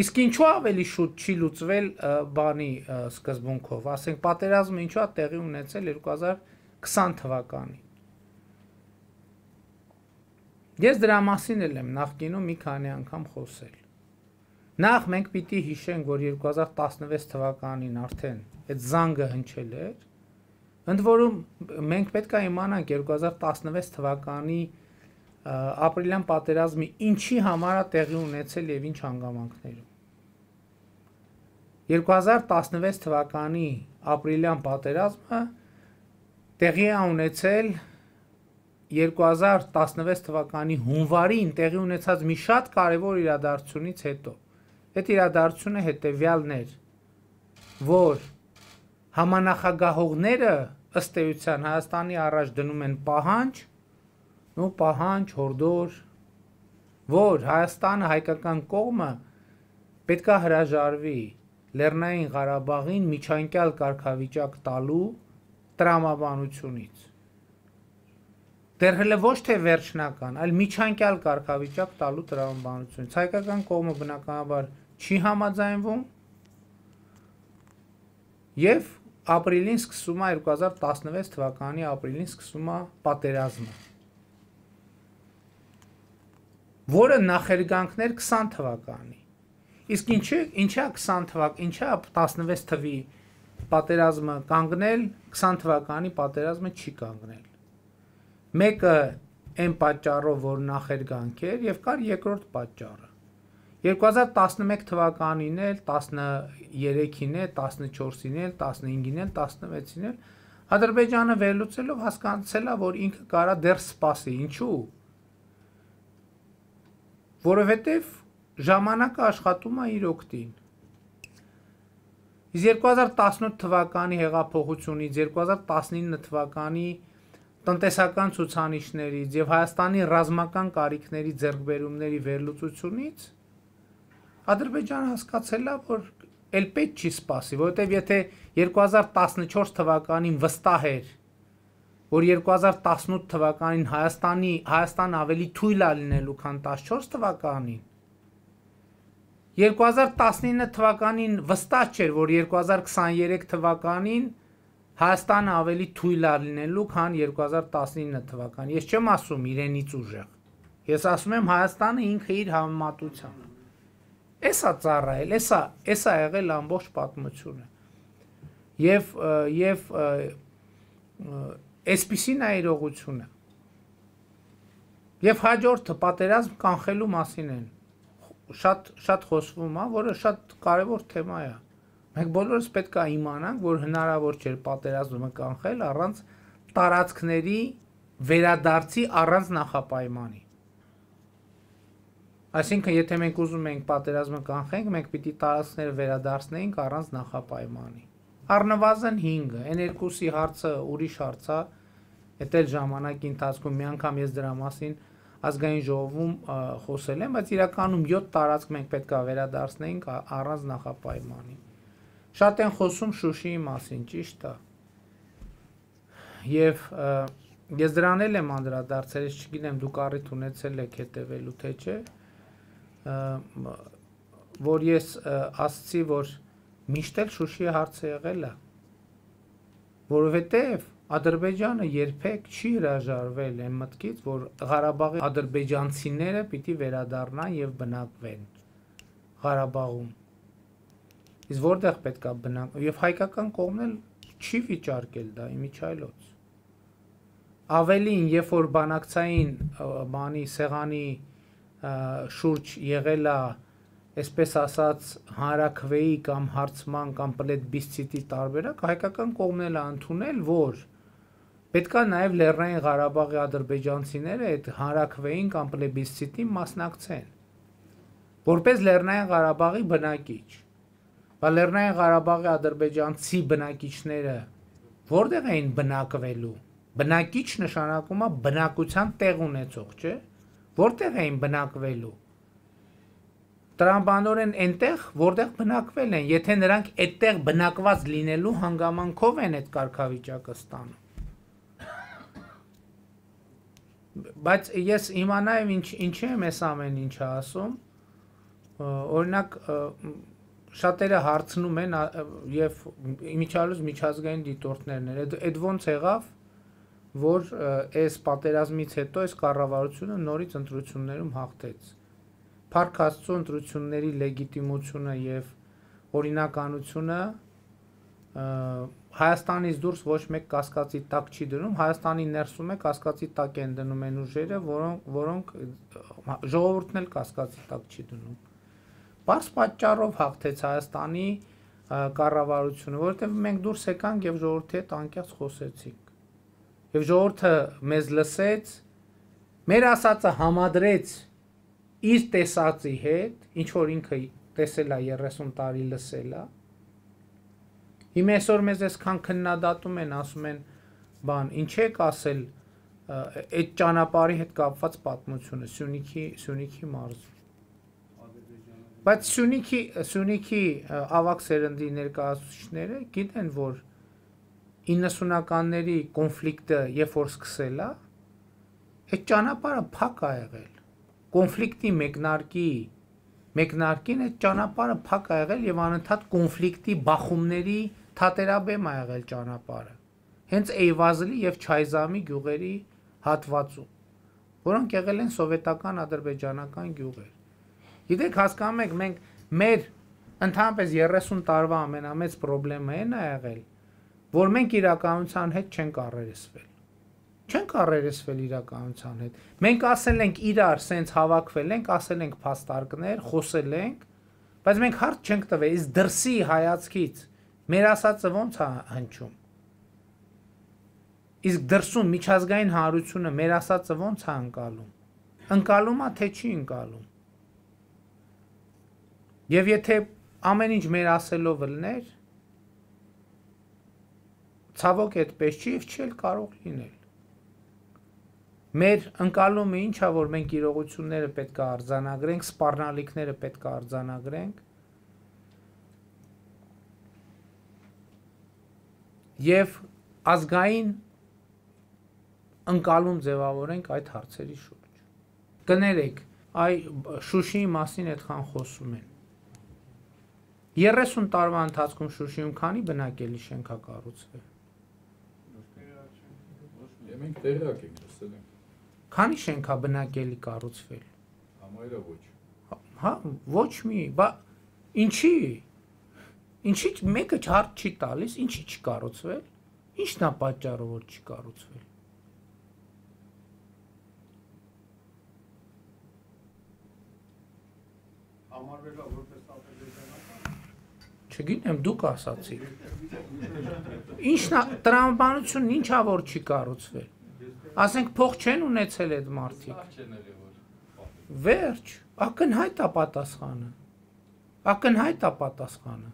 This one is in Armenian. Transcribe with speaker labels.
Speaker 1: Իսկ ինչու ավելի շուտ չի լուծվել բանի սկզբունքով, ասենք պատերազմը ինչու է տեղի ունեցել 2020 թվականին։ Ես դրա մասին էլ եմ նախկինում մի քանի անգամ խոսել։ Նախ մենք պիտի հիշենք, որ 2016 թվականին արդեն այդ զանգը հնչել էր։ Ընդ որում մենք պետք է իմանանք 2016 թվականի ապրիլյան պատերազմի ինչի համար է տեղի ունեցել եւ ինչ հանգամանքներով։ 2016 թվականի ապրիլյան պատերազմը տեղի է ունեցել 2016 թվականի հունվարին տեղի ունեցած մի շատ կարևոր իրադարձությունից հետո։ Այդ իրադարձությունը հետևյալն էր, որ համանախագահողները ըստ էության Հայաստանի առաջ դնում են պահանջ, ու պահանջ հորդոր, որ Հայաստանը հայկական կողմը պետքա հրաժարվի Լեռնային Ղարաբաղին միջանկյալ կարգավիճակ տալու տրամաբանությունից։ Դեռ հələ ոչ թե վերջնական, այլ միջանկյալ կարգավիճակ տալու տրամաբանություն։ Ցայկական կողմը բնականաբար չի համաձայնվում եւ ապրիլին սկսում է 2016 թվականի ապրիլին սկսում է պատերազմը որը նախերգանքներ 20 թվականի Իսկ ինչի, ինչա 20 թվակ, ինչա 16 թվի պատերազմը կանգնել, 20 թվականի պատերազմը չի կանգնել։ Մեկը այն պատճառով, որ նախերգանք էր եւ կար երկրորդ պատճառը։ 2011 թվականին էլ, 13-ին էլ, 14-ին էլ, 15-ին էլ, 16-ին էլ Ադրբեջանը վերլուծելով հասկանցել է, որ ինքը կարա դեռ սпасի, ինչու։ Որովհետև ժամանակը աշխատում է իր օգտին։ Իս 2018 թվականի հեղափոխությունից 2019 թվականի տնտեսական ցուցանիշներից եւ Հայաստանի ռազմական կարիքների ձեռքբերումների վերլուծությունից Ադրբեջանը հասկացել է, որ էլ պետք չի սпасի, որովհետեւ եթե 2014 թվականին վստահ էր, որ 2018 թվականին Հայաստանի Հայաստան ավելի թույլ է լինելու, քան 14 թվականին, 2019 թվականին վստահ չէր, որ 2023 թվականին Հայաստանը ավելի թույլ է լինելու, քան 2019 թվականին։ Ես չեմ ասում իրենից ուժեղ։ Ես ասում եմ Հայաստանը ինքը իր համատությամբ։ Էսա ծառայել, էսա, էսա եղել ամբողջ պատմությունը։ Եվ եւ այսպեսին է իրողությունը։ Եվ հաջորդը պատերազմ կանխելու մասին են շատ շատ խոսվում է, որը շատ կարևոր թեմա է։ Մենք բոլորս պետք է իմանանք, որ հնարավոր չէ պատերազմը կանխել առանց տարածքների վերադարձի առանց նախապայմանի։ Այսինքն, եթե մենք ուզում ենք պատերազմը կանխենք, մենք պիտի տարածքները վերադարձնենք առանց նախապայմանի։ Առնվազն 5-ը, այն երկուսի հարցը ուրիշ հարց է, դա ժամանակի ընթացքում մի անգամ ես դրա մասին ազգային ժողովում խոսել եմ, բայց իրականում 7 տարածք մենք պետքա վերադարձնենք առանց նախապայմանի։ Շատ են խոսում Շուշիի մասին, ճիշտ է։ Եվ ես դրան էլ եմ անդրադարձել, ես չգիտեմ դուք առիթ ունեցել եք հետևելու թե չէ, որ ես ասացի, որ միշտ էլ Շուշիի հարցը եղել է, որովհետև Ադրբեջանը երբեք չի հրաժարվել այն մտքից, որ Ղարաբաղի ադրբեջանցիները պիտի վերադառնան եւ բնակվեն Ղարաբաղում։ Իսկ որտեղ պետքա բնակ եւ հայկական կողմն էլ չի վիճարկել դա իմիջայլոց։ Ավելին, երբ որ բանակցային բանի սեղանի շուրջ եղելա այսպես ասած հանրակրվեի կամ հարցման կամ պլեդբիսցիտի տարբերակ հայկական կողմն էլ ընդունել որ Պետքա նաև Լեռնային Ղարաբաղի ադրբեջանցիները այդ հանրակրվեին կամ պլեբիսցիտին մասնակցեն։ Որպես Լեռնային Ղարաբաղի բնակիչ։ Բա Լեռնային Ղարաբաղի ադրբեջանցի բնակիչները որտեղ էին բնակվելու։ Բնակիչ նշանակում է բնակության տեղ ունեցող, չէ՞։ Որտեղ էին բնակվելու։ Տրամբանորեն այնտեղ, որտեղ բնակվել են, եթե նրանք այդտեղ բնակված լինելու հանգամանքով են այդ կարգավիճակը ստանում։ բայց ես իմանայեմ ինչ ինչի եմ ես ամեն ինչը ասում օրինակ շատերը հարցնում են եւ միջալուց միջազգային դիտորդներն են այդ ոնց եղավ որ այս պատերազմից հետո այս կառավարությունը նորից ընտրություններում հաղթեց Փառք Աստծո ընտրությունների լեգիտիմությունը եւ օրինականությունը Հայաստանից դուրս ոչ մեկ կասկածի տակ չի դնում, Հայաստանի ներսում է կասկածի տակ են դնում այն ուժերը, որոնք որոնք ժողովուրդն էլ կասկածի տակ չի դնում։ Բարս պատճառով հաղթեց Հայաստանի կառավարությունը, որովհետև մենք դուրս եկանք եւ ժողովրդի հետ անկեղծ խոսեցինք։ Եվ ժողովուրդը մեզ լսեց, մեր ասածը համադրեց իր տեսածի հետ, ինչ որ ինքը տեսել է 30 տարի լսել է, Հիմա այսօր մեզ այսքան քննադատում են, ասում են, բան, ինչ եք ասել այդ ճանապարհի հետ կապված պատմությունը Սյունիքի Սյունիքի մարզում։ Բայց Սյունիքի Սյունիքի ավակ սերնդի ներկայացուցիչները գիտեն, որ 90-ականների կոնֆլիկտը երբ որ սկսել է, այդ ճանապարհը փակ ա եղել։ Կոնֆլիկտի մեկնարկի մեկնարկին այդ ճանապարհը փակ ա եղել եւ անընդհատ կոնֆլիկտի բախումների թատերաբեմ ա եղել ճանապարհը հենց Էյվազլի եւ Չայզամի գյուղերի հատվածում որոնք եղել են սովետական ադրբեջանական գյուղեր գիտեք հասկանում եք մենք մեր ընդհանրապես 30 տարվա ամենամեծ խնդրեմը այն ա եղել որ մենք իրականության հետ չենք առերեսվել չեն կարերեսվել իրականության հետ։ Մենք ասել ենք իրար, սենց հավաքվել ենք, ասել ենք փաստարկներ, խոսել ենք, բայց մենք հարց չենք տվել, իս դրսի հայացքից մեր ասածը ո՞նց է հնչում։ Իսկ դրսում միջազգային հարությունը մեր ասածը ո՞նց է անցալում։ Անցալում է թե չի անցալում։ Եվ եթե ամեն ինչ մեր ասելով լներ, ցավոք այդպես չի, չէլ կարող լինել։ Մեր ընկալումը ի՞նչ է, որ մենք իրողությունները պետք է արձանագրենք, սպառնալիքները պետք է արձանագրենք։ Եվ ազգային ընկալում ձևավորենք այդ հարցերի շուրջ։ Կներեք, այ Շուշիի մասին այդքան խոսում են։ 30 տարվա ընթացքում Շուշիում քանի բնակելի շենք է կառուցվել։ Մենք տեղակ ենք լսել ենք։ Քանի շենքա բնակելի կառուցվել։ Համայրը ոչ։ հա, հա, ոչ մի, բա ինչի։ Ինչի մեկը չարդ չի տալիս, ինչի չկառուցվել։ Ինչն է պատճառը, որ չկառուցվել։ Համարվելա որպես ապելեզանական։ Չգիտեմ, դուք ասացիք։ Ինչն է տրամաբանությունն ինչա որ չի կառուցվել ասենք փող չեն ունեցել այդ մարդիկ։ Վերջ, ակնհայտ է պատասխանը։ Ակնհայտ է պատասխանը։